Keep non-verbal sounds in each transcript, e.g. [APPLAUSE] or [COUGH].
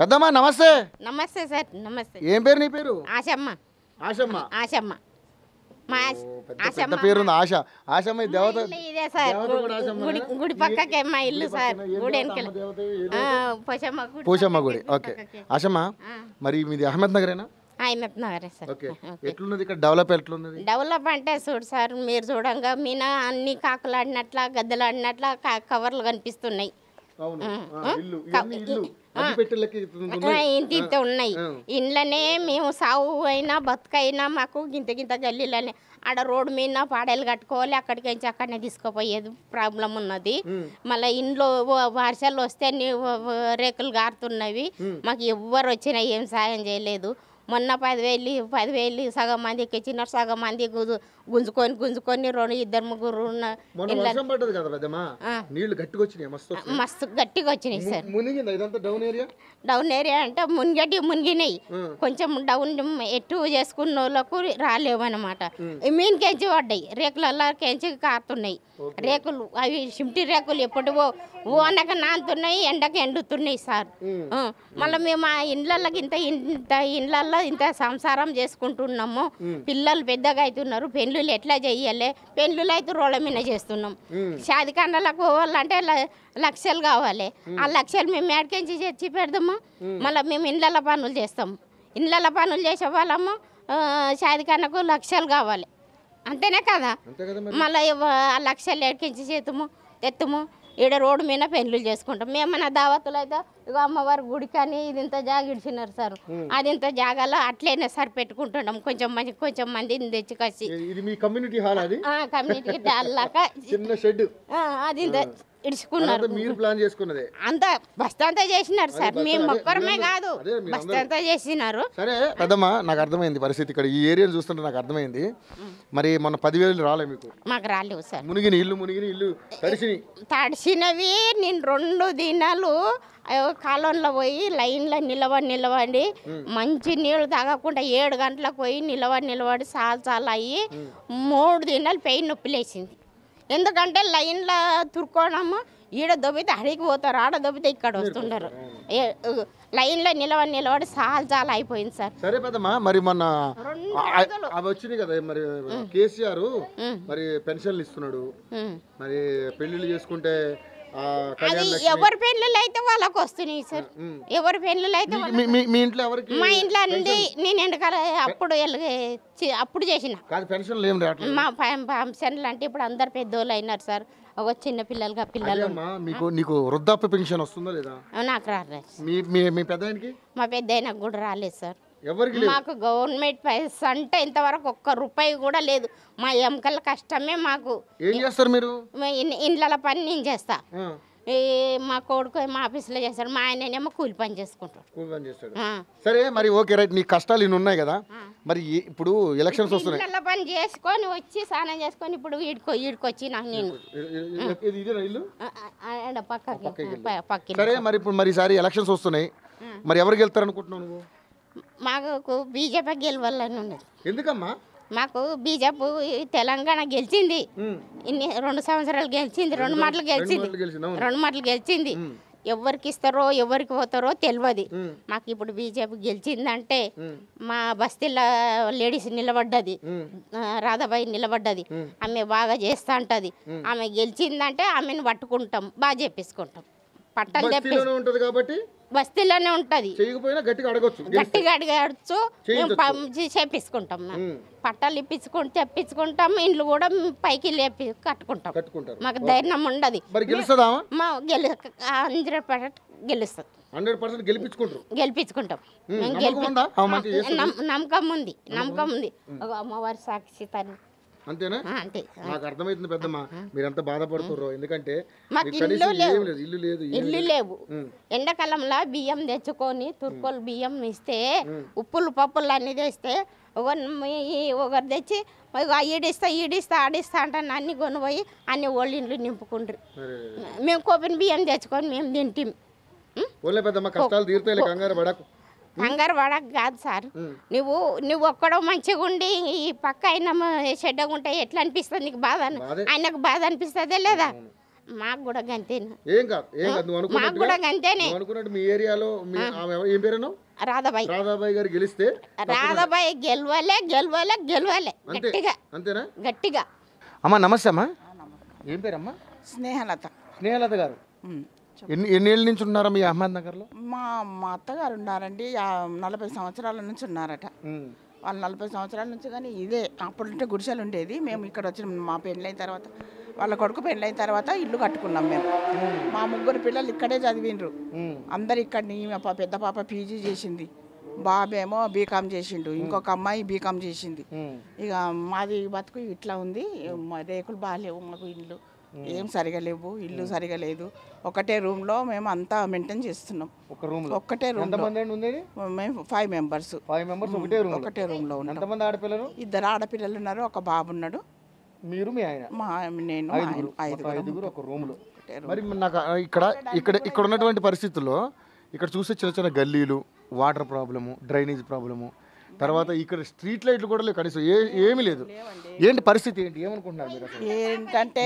పెద్దమ్మా నమస్తే నమస్తే సార్ నమస్తే ఏం పేరు నీ పేరు ఆశమ్మ ఆశమ్మ ఆశమ్మ సార్ పక్కకే ఇల్లు సార్ గుడి గుడి ఓకే మరి సార్ డెవలప్ అంటే చూడు సార్ మీరు చూడంగా మీన అన్ని కాకులాడినట్లా గద్దలాడినట్లా కవర్లు కనిపిస్తున్నాయి ఇంత ఉన్నాయి ఇండ్లనే మేము సావు అయినా బతుకైనా మాకు గింత గింత గల్లీలనే ఆడ రోడ్డు మీద పాడేలు కట్టుకోవాలి అక్కడికి వచ్చి అక్కడనే తీసుకుపోయేది ప్రాబ్లం ఉన్నది మళ్ళీ ఇంట్లో వర్షాలు వస్తే రేకులు గారుతున్నవి మాకు ఎవ్వరు వచ్చినా ఏం సాయం చేయలేదు మొన్న పదివేలు పదివేలు సగం మంది ఎక్కించినారు సగం మంది గుంజుకొని గుంజుకొని రెండు ఇద్దరు ముగ్గురు మస్తు గట్టిగా వచ్చినాయి సార్ డౌన్ ఏరియా అంటే మునిగటి మునిగినాయి కొంచెం డౌన్ ఎట్టు చేసుకున్న వాళ్ళకు రాలేవన్నమాట మీన్ కెంచి పడ్డాయి రేకులలో కెంచి కారుతున్నాయి రేకులు అవి షిమ్టి రేకులు ఎప్పుడు ఓనక నానుతున్నాయి ఎండకు ఎండుతున్నాయి సార్ మళ్ళీ మేము ఆ ఇండ్లకి ఇంత ఇంత ఇండ్లల్లో ఇంత సంసారం చేసుకుంటున్నాము పిల్లలు పెద్దగా అవుతున్నారు పెళ్ళిళ్ళు ఎట్లా చెయ్యలే పెళ్ళిళ్ళు అయితే రోడ్ల మీద చేస్తున్నాం షాదికాండలకు పోవాలంటే లక్షలు కావాలి ఆ లక్షలు మేము ఏడకించి తెచ్చి పెడదాము మళ్ళీ మేము ఇండ్ల పనులు చేస్తాము ఇండ్ల పనులు చేసే వాళ్ళము షాదికాండకు లక్షలు కావాలి అంతేనే కదా మళ్ళీ ఆ లక్షలు ఏడకించి చేతుము తెత్తుము ఈడ రోడ్డు మీద పెళ్లి చేసుకుంటాం మేమన్నా దావతులు అయితే ఇక అమ్మవారి గుడికని ఇది ఇంత జాగిడిచినారు ఇడిచినారు సార్ అది ఇంత జాగాలో అట్లయినా సార్ పెట్టుకుంటున్నాం కొంచెం మంచి కొంచెం మంది తెచ్చి కసి కమ్యూనిటీ హాల్ అది కమ్యూనిటీ హాల్ లాగా అది ఇంత ఇడుచుకున్నారు మీరు ప్లాన్ చేసుకున్నదే అంతా బస్తంతా చేసినారు సార్ మేము ఒక్కరమే కాదు బస్తా అంతా చేసినారు సరే పెద్దమ్మా నాకు అర్థమైంది పరిస్థితి ఇక్కడ ఈ ఏరియాని చూస్తుంటే నాకు అర్థమైంది మరి మొన్న పదివేలు రాలే మీకు మాకు రాలేవు సార్ మునిగిన ఇల్లు మునిగిన ఇల్లు తడిసిని తడిసినవి నేను రెండు దినాలు కాలంలో పోయి లైన్లో నిలబడి నిలబడి మంచి నీళ్ళు తాగకుండా ఏడు గంటలకు పోయి నిలబడి నిలబడి సాల్ చాలా అయ్యి మూడు దినాలు పెయిన్ నొప్పి లేచింది ఎందుకంటే లైన్లో తురుకోవడము ఈడ దొబ్బితే అడిగి పోతారు ఆడ దొబ్బితే ఇక్కడ వస్తుంటారు లైన్లో లో నిలబడి చాలా చాలా అయిపోయింది సార్ సరే పెద్దమ్మా మరి మొన్న అవి వచ్చినాయి కదా మరి కేసీఆర్ మరి పెన్షన్లు ఇస్తున్నాడు మరి పెళ్లిళ్ళు చేసుకుంటే అది ఎవరి పెళ్ళిళ్ళు అయితే వాళ్ళకి వస్తున్నాయి సార్ ఎవరి పెళ్ళిళ్ళు అయితే మీ ఇంట్లో ఎవరికి మా ఇంట్లో నుండి నేను ఎందుకల అప్పుడు అప్పుడు చేసిన మా పెన్షన్లు అంటే ఇప్పుడు అందరు పెద్దోళ్ళు అయినారు సార్ ఒక చిన్న పిల్లలుగా పిల్లలు మీకు నీకు వృద్ధాప్య పెన్షన్ వస్తుందా లేదా నాకు రాలేదు మీ పెద్ద మా పెద్ద కూడా రాలేదు సార్ ఎవరికి మాకు గవర్నమెంట్ పైసా అంటే ఇంతవరకు ఒక్క రూపాయి కూడా లేదు మా ఎముకల కష్టమే మాకు ఏం చేస్తారు మీరు ఇండ్ల పని నేను చేస్తా ఈ మా కొడుకు మా ఆఫీస్లో చేస్తాడు మా ఆయననేమో కూలి పని చేసుకుంటాడు కూలి పని చేస్తాడు సరే మరి ఓకే రైట్ నీ కష్టాలు ఇన్ని ఉన్నాయి కదా మరి ఇప్పుడు ఎలక్షన్స్ వస్తున్నాయి ఇళ్ళ పని చేసుకొని వచ్చి స్నానం చేసుకొని ఇప్పుడు వీడికో వీడికొచ్చి నాకు నేను పక్కకి సరే మరి ఇప్పుడు మరిసారి ఎలక్షన్స్ వస్తున్నాయి మరి ఎవరికి వెళ్తారు అనుకుంటున్నావు నువ్వు మాకు బీజేపీ గెలవాలని ఉన్నది ఎందుకమ్మా మాకు బీజేపీ తెలంగాణ గెలిచింది ఇన్ని రెండు సంవత్సరాలు గెలిచింది రెండు మాటలు గెలిచింది రెండు మాటలు గెలిచింది ఎవరికి ఇస్తారో ఎవరికి పోతారో తెలియదు మాకు ఇప్పుడు బీజేపీ గెలిచిందంటే మా బస్తీల లేడీస్ నిలబడ్డది రాధాబాయి నిలబడ్డది ఆమె బాగా చేస్తా ఉంటది ఆమె గెలిచిందంటే ఆమెను పట్టుకుంటాం బాగా చేపించుకుంటాం పట్టాలు చెప్పి బస్తీలోనే ఉంటది గట్టిగా అడగచ్చు పంపి మేము చేపించుకుంటాం పట్టాలు ఇప్పించుకుంటూ తెప్పించుకుంటాం ఇండ్లు కూడా పైకి లేపి కట్టుకుంటాం మాకు ధైర్యం ఉండదు మా గెలు హండ్రెడ్ పర్సెంట్ గెలుస్తుంది హండ్రెడ్ పర్సెంట్ గెలిపించుకుంటారు గెలిపించుకుంటాం నమ్మకం ఉంది నమ్మకం ఉంది ఒక అమ్మవారి సాక్షి తను అంతేనా అంతే నాకు అర్థమవుతుంది పెద్దమ్మా మీరంతా బాధపడుతున్నారు ఎందుకంటే మాకు ఇల్లు లేవు ఇల్లు లేదు ఇల్లు లేవు ఎండాకాలంలో బియ్యం తెచ్చుకొని తుర్కోలు బియ్యం ఇస్తే ఉప్పులు పప్పులు అన్ని తెస్తే ఒకరు తెచ్చి ఈడిస్తా ఈడిస్తా ఆడిస్తా అంటే అన్ని కొనిపోయి అన్ని ఓళ్ళ ఇండ్లు నింపుకుంటారు మేము కోపిన బియ్యం తెచ్చుకొని మేము తింటాం కష్టాలు తీరుతాయి కంగారు పడకు కంగారు పడక కాదు సార్ నువ్వు నువ్వు ఒక్కడో మంచిగా ఉండి ఈ పక్క ఆయన షెడ్ ఉంటే ఎట్లా అనిపిస్తుంది నీకు బాధ ఆయనకు బాధ అనిపిస్తుంది లేదా మాకు కూడా గంతేనే మాకు కూడా గంతేనే ఏరియాలో రాధాబాయి రాధాబాయి గారు గెలిస్తే రాధాబాయి గెలవలే గెలవలే గెలవలే గట్టిగా అంతేనా గట్టిగా అమ్మా నమస్తే అమ్మా ఏం పేరమ్మా స్నేహలత స్నేహలత గారు ఎన్ని ఎన్నేళ్ళ నుంచి ఉన్నారా మీ అహ్మద్ నగర్లో మా మా అత్తగారు ఉన్నారండి నలభై సంవత్సరాల నుంచి ఉన్నారట వాళ్ళు నలభై సంవత్సరాల నుంచి కానీ ఇదే అప్పుడంటే గుడిసెలు ఉండేది మేము ఇక్కడ వచ్చిన మా పెళ్ళైన తర్వాత వాళ్ళ కొడుకు పెళ్ళైన తర్వాత ఇల్లు కట్టుకున్నాం మేము మా ముగ్గురు పిల్లలు ఇక్కడే చదివిండ్రు అందరు ఇక్కడ పెద్ద పాప పీజీ చేసింది బాబేమో బీకామ్ చేసిండు ఇంకొక అమ్మాయి బీకామ్ చేసింది ఇక మాది బతుకు ఇట్లా ఉంది రేకులు బాగాలేవు మాకు ఇండ్లు ఏం సరిగా లేవు ఇల్లు సరిగా లేదు ఒకటే రూమ్లో మేము అంతా మెయింటైన్ చేస్తున్నాం ఒక రూమ్ ఒక్కటే రూమ్ మేము ఫైవ్ మెంబర్స్ ఫైవ్ మెంబర్స్ ఒకటే రూమ్ ఒకటే రూమ్లో ఎంతమంది ఆడపిల్లలు ఇద్దరు ఆడపిల్లలు ఉన్నారు ఒక బాబు ఉన్నాడు మీరు మీ ఆయన మా నేను ఐదుగురు ఒక లో మరి నాకు ఇక్కడ ఇక్కడ ఇక్కడ ఉన్నటువంటి పరిస్థితుల్లో ఇక్కడ చూస్తే చిన్న చిన్న గల్లీలు వాటర్ ప్రాబ్లము డ్రైనేజ్ ప్రాబ్లము తర్వాత ఇక్కడ స్ట్రీట్ లైట్లు కూడా లేవు కనీసం ఏ ఏమీ లేదు ఏంటి పరిస్థితి ఏంటి ఏమనుకుంటున్నారు మీరు ఏంటంటే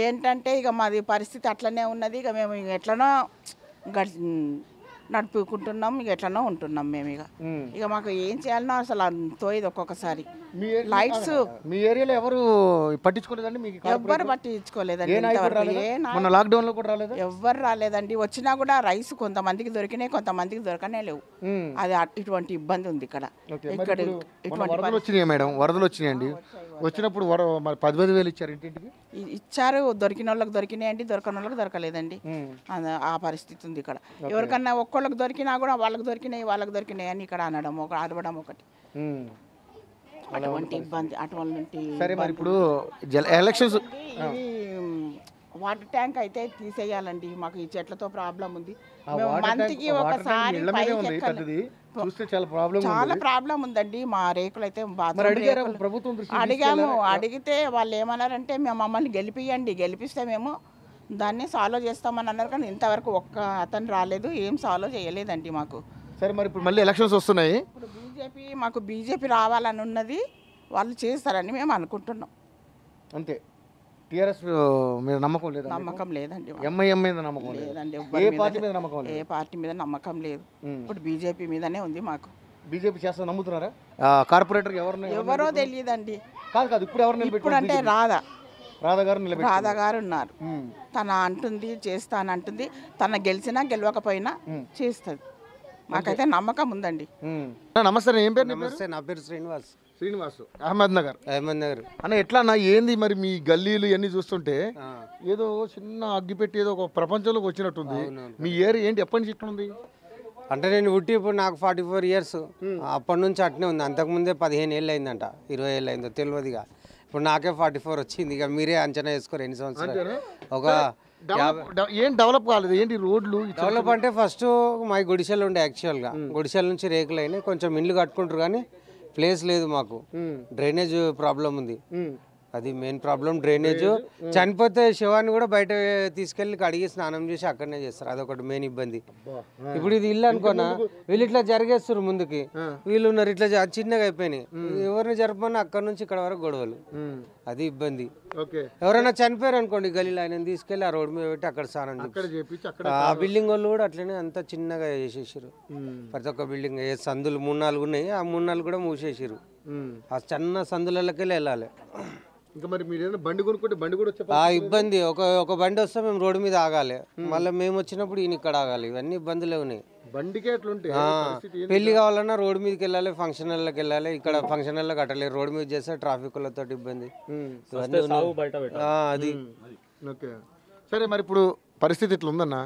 ఏంటంటే ఇక మాది పరిస్థితి అట్లనే ఉన్నది ఇక మేము ఎట్లనో నడుపుకుంటున్నాం ఇక ఎట్లనో ఉంటున్నాం మేము ఇక ఇక మాకు ఏం చేయాలన్నా అసలు తోయదు ఒక్కొక్కసారి లైట్స్ మీ ఏరియాలో ఎవరు పట్టించుకోలేదండి ఎవ్వరు పట్టించుకోలేదండి ఎవరు లాక్డౌన్ లో కూడా రాలేదు ఎవ్వరు రాలేదండి వచ్చినా కూడా రైస్ కొంతమందికి దొరికినాయి కొంతమందికి దొరకనే లేవు అది ఇటువంటి ఇబ్బంది ఉంది ఇక్కడ ఇక్కడ ఇటువంటి వరదలు వచ్చినాయి మేడం వరదలు వచ్చినాయండి వచ్చినప్పుడు పది పది వేలు ఇచ్చారు ఇంటింటికి ఇచ్చారు దొరికిన వాళ్ళకి దొరికినాయండి దొరకని వాళ్ళకి దొరకలేదండి ఆ పరిస్థితి ఉంది ఇక్కడ ఎవరికన్నా ఒక్కళ్ళకి దొరికినా కూడా వాళ్ళకి దొరికినాయి వాళ్ళకి దొరికినాయి అని ఇక్కడ అనడం ఒక అడవడం ఒకటి అటువంటి ఇబ్బంది అటువంటి సరే మరి ఇప్పుడు ఎలక్షన్స్ వాటర్ ట్యాంక్ అయితే తీసేయాలండి మాకు ఈ చెట్లతో ప్రాబ్లం ఉంది మంత్కి ఒకసారి చాలా ప్రాబ్లం చాలా ప్రాబ్లం ఉందండి మా రేకులు అయితే అడిగాము అడిగితే వాళ్ళు ఏమన్నారంటే మేము మమ్మల్ని గెలిపియండి గెలిపిస్తే మేము దాన్ని సాల్వ్ చేస్తామని అన్నారు కానీ ఇంతవరకు ఒక్క అతను రాలేదు ఏం సాల్వ్ చేయలేదండి మాకు సరే మరి ఇప్పుడు మళ్ళీ ఎలక్షన్స్ వస్తున్నాయి ఇప్పుడు బీజేపీ మాకు బీజేపీ రావాలని ఉన్నది వాళ్ళు చేస్తారని మేము అనుకుంటున్నాం అంతే టిఆర్ఎస్ మీద నమ్మకం లేదు నమ్మకం లేదండి ఎంఐఎం మీద నమ్మకం లేదండి ఏ పార్టీ మీద నమ్మకం ఏ పార్టీ మీద నమ్మకం లేదు ఇప్పుడు బీజేపీ మీదనే ఉంది మాకు బీజేపీ చేస్తా నమ్ముతున్నారా కార్పొరేటర్ ఎవరు ఎవరో తెలియదండి కాదు కాదు ఇప్పుడు ఎవరు ఇప్పుడు అంటే రాధా రాధా గారు రాధా గారు ఉన్నారు తన అంటుంది చేస్తాను అంటుంది తన గెలిచినా గెలవకపోయినా చేస్తుంది మాకైతే నమ్మకం ఉందండి నమస్తే నమస్తే నా పేరు శ్రీనివాస్ శ్రీనివాసు అహ్మద్ నగర్ అహ్మద్ నగర్ అన్న ఎట్లా అన్న ఏంది మరి మీ గల్లీలు ఇవన్నీ చూస్తుంటే ఏదో చిన్న అగ్గిపెట్టి ఏదో ఒక ప్రపంచంలోకి వచ్చినట్టుంది మీ ఏరియా ఏంటి ఎప్పటి నుంచి ఉంది అంటే నేను పుట్టి ఇప్పుడు నాకు ఫార్టీ ఫోర్ ఇయర్స్ అప్పటి నుంచి అట్నే ఉంది అంతకుముందే పదిహేను ఏళ్ళు అయిందంట ఇరవై ఏళ్ళు అయిందో తెలియదుగా ఇప్పుడు నాకే ఫార్టీ ఫోర్ వచ్చింది ఇక మీరే అంచనా వేసుకోరు ఎన్ని సంవత్సరాలు ఒక ఏం డెవలప్ కాలేదు ఏంటి రోడ్లు డెవలప్ అంటే ఫస్ట్ మా గుడిసెలు ఉండే యాక్చువల్గా గుడిసెల నుంచి రేకులు అయినాయి కొంచెం ఇండ్లు కట్టుకుంటారు కానీ ప్లేస్ లేదు మాకు డ్రైనేజ్ ప్రాబ్లం ఉంది అది మెయిన్ ప్రాబ్లం డ్రైనేజ్ చనిపోతే శివాన్ని కూడా బయట తీసుకెళ్ళి కడిగి స్నానం చేసి అక్కడనే చేస్తారు అదొకటి మెయిన్ ఇబ్బంది ఇప్పుడు ఇది ఇల్లు అనుకోనా వీళ్ళు ఇట్లా జరిగేస్తారు ముందుకి వీళ్ళు ఉన్నారు ఇట్లా చిన్నగా అయిపోయినాయి ఎవరిని జరపని అక్కడ నుంచి ఇక్కడ వరకు గొడవలు అది ఇబ్బంది ఎవరైనా చనిపోయారు అనుకోండి గలీలో ఆయన తీసుకెళ్లి ఆ రోడ్డు మీద పెట్టి అక్కడ స్నానం ఆ బిల్డింగ్ వాళ్ళు కూడా అట్లనే అంత చిన్నగా చేసేసారు ప్రతి ఒక్క బిల్డింగ్ ఏ సందులు మూడు నాలుగు ఉన్నాయి ఆ మూడు నాలుగు కూడా మూసేసారు ఆ చిన్న సందులకెళ్ళి వెళ్ళాలి ఇంకా మరి మీరు బండి కూడా ఆ ఇబ్బంది ఒక ఒక బండి వస్తే మేము రోడ్డు మీద ఆగాలి మళ్ళీ మేము వచ్చినప్పుడు ఈయన ఇక్కడ ఆగాలి ఇవన్నీ ఇబ్బందులు ఉన్నాయి పెళ్లి కావాలన్నా రోడ్డు మీదకి వెళ్ళాలి ఫంక్షన్ హాల్లోకి వెళ్ళాలి ఇక్కడ ఫంక్షన్ హాల్లో కట్టలేదు రోడ్డు మీద చేస్తే ట్రాఫిక్లతో ఇబ్బంది అది సరే మరి ఇప్పుడు పరిస్థితి ఇట్లా ఉందన్న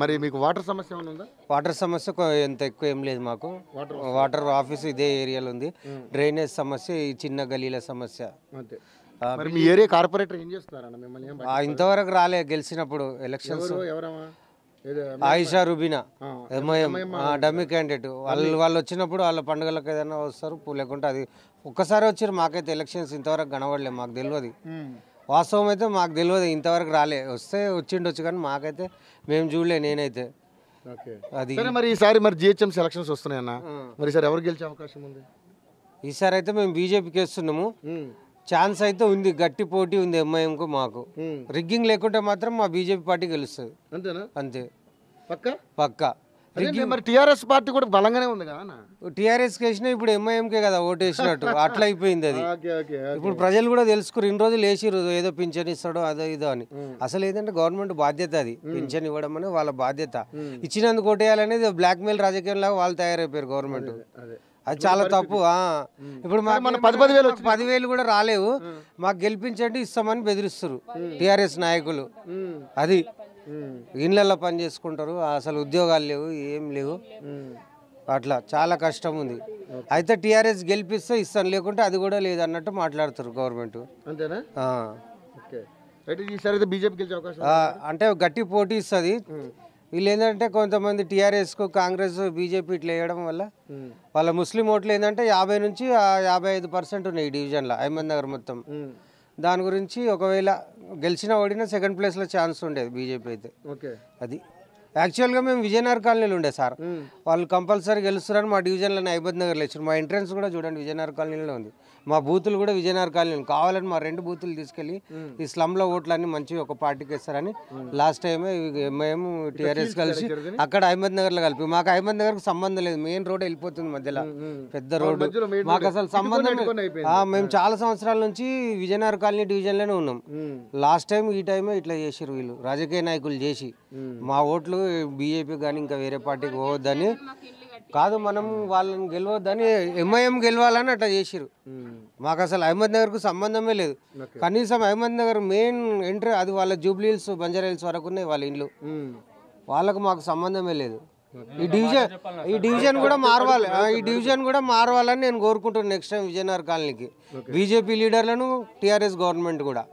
మరి మీకు వాటర్ సమస్య ఉందా వాటర్ సమస్య ఎంత ఎక్కువ ఏం లేదు మాకు వాటర్ ఆఫీస్ ఇదే ఏరియాలో ఉంది డ్రైనేజ్ సమస్య ఈ చిన్న గలీల సమస్య అంతే మరి మీ ఏరియా కార్పొరేటర్ ఏం మిమ్మల్ని ఇంతవరకు రాలే గెలిచినప్పుడు elections Ayesha Rubina MIM dummy candidate వాళ్ళు వాళ్ళు వచ్చినప్పుడు వాళ్ళ పండుగలకు ఏదైనా వస్తారు లేకుంటే అది ఒక్కసారి వచ్చారు మాకైతే ఎలక్షన్స్ ఇంతవరకు కనబడలేదు మాకు తెలియదు వాస్తవం అయితే మాకు తెలియదు ఇంతవరకు రాలే వస్తే వచ్చిండొచ్చు కానీ మాకైతే మేము చూడలే నేనైతే అది మరి ఈసారి మరి జిహెచ్ఎంసీ ఎలక్షన్స్ వస్తున్నాయన్న మరి ఈసారి ఎవరు గెలిచే అవకాశం ఉంది ఈసారి అయితే మేము బీజేపీకి వేస్తున్నాము ఛాన్స్ అయితే ఉంది గట్టి పోటీ ఉంది ఎంఐఎంకు మాకు రిగ్గింగ్ లేకుంటే మాత్రం మా బీజేపీ పార్టీ గెలుస్తుంది అంతేనా అంతే పక్క పక్క మరి టిఆర్ఎస్ పార్టీ కూడా బలంగానే ఉంది కదా టిఆర్ఎస్ వేసినా ఇప్పుడు ఎంఐఎంకే కదా ఓటు వేసినట్టు [LAUGHS] అట్లా అయిపోయింది అది ఇప్పుడు ప్రజలు కూడా తెలుసుకుని ఇన్ని రోజులు వేసిరు ఏదో పింఛన్ ఇస్తాడో అదో ఇదో అని అసలు ఏదంటే గవర్నమెంట్ బాధ్యత అది పింఛన్ ఇవ్వడం అనేది వాళ్ళ బాధ్యత ఇచ్చినందుకు ఓటేయాలనేది బ్లాక్మెయిల్ మెయిల్ రాజకీయం లాగా వాళ్ళు తయారైపోయారు గవర్నమెంట్ అది చాలా తప్పు ఇప్పుడు మాకు పది పదివేలు కూడా రాలేవు మాకు గెలిపించండి ఇస్తామని బెదిరిస్తారు టిఆర్ఎస్ నాయకులు అది ఇళ్ళల్లో పని చేసుకుంటారు అసలు ఉద్యోగాలు లేవు ఏం లేవు అట్లా చాలా కష్టం ఉంది అయితే టీఆర్ఎస్ గెలిపిస్తే ఇస్తాను లేకుంటే అది కూడా లేదన్నట్టు మాట్లాడుతారు గవర్నమెంట్ అంటే గట్టి పోటీ ఇస్తుంది వీళ్ళు ఏంటంటే కొంతమంది టీఆర్ఎస్కు కాంగ్రెస్ బీజేపీ ఇట్లా వేయడం వల్ల వాళ్ళ ముస్లిం ఓట్లు ఏంటంటే యాభై నుంచి యాభై ఐదు పర్సెంట్ ఉన్నాయి డివిజన్లో అహ్మద్ నగర్ మొత్తం దాని గురించి ఒకవేళ గెలిచిన ఓడినా సెకండ్ ప్లేస్లో ఛాన్స్ ఉండేది బీజేపీ అయితే ఓకే అది యాక్చువల్గా మేము విజయనగర్ కాలనీలో ఉండే సార్ వాళ్ళు కంపల్సరీ గెలుస్తారని మా డివిజన్లో అహ్మద్ నగర్లో ఇచ్చారు మా ఎంట్రన్స్ కూడా చూడండి విజయనగర్ కాలనీలో ఉంది మా బూతులు కూడా విజయనగర కాలనీ కావాలని మా రెండు బూతులు తీసుకెళ్లి ఈ లో ఓట్లన్నీ మంచి ఒక పార్టీకి ఇస్తారని లాస్ట్ టైమే మేము టీఆర్ఎస్ కలిసి అక్కడ అహ్మద్ నగర్ లో కలిపి మాకు అహ్మద్ నగర్ సంబంధం లేదు మెయిన్ రోడ్ వెళ్ళిపోతుంది మధ్యలో పెద్ద రోడ్డు మాకు అసలు సంబంధం మేము చాలా సంవత్సరాల నుంచి విజయనగర కాలనీ డివిజన్ లోనే ఉన్నాం లాస్ట్ టైం ఈ టైమే ఇట్లా చేసారు వీళ్ళు రాజకీయ నాయకులు చేసి మా ఓట్లు బీజేపీ కానీ ఇంకా వేరే పార్టీకి పోవద్దని కాదు మనం వాళ్ళని గెలవద్దని ఎంఐఎం గెలవాలని అట్లా చేసిరు మాకు అసలు అహ్మద్ నగర్కు సంబంధమే లేదు కనీసం అహ్మద్ నగర్ మెయిన్ ఎంట్రీ అది వాళ్ళ జూబ్లీ హిల్స్ బంజారా హిల్స్ వరకు ఉన్నాయి వాళ్ళ ఇండ్లు వాళ్ళకు మాకు సంబంధమే లేదు ఈ డివిజన్ ఈ డివిజన్ కూడా మారవాలి ఈ డివిజన్ కూడా మారవాలని నేను కోరుకుంటున్నాను నెక్స్ట్ టైం విజయనగర్ కాలనీకి బీజేపీ లీడర్లను టీఆర్ఎస్ గవర్నమెంట్ కూడా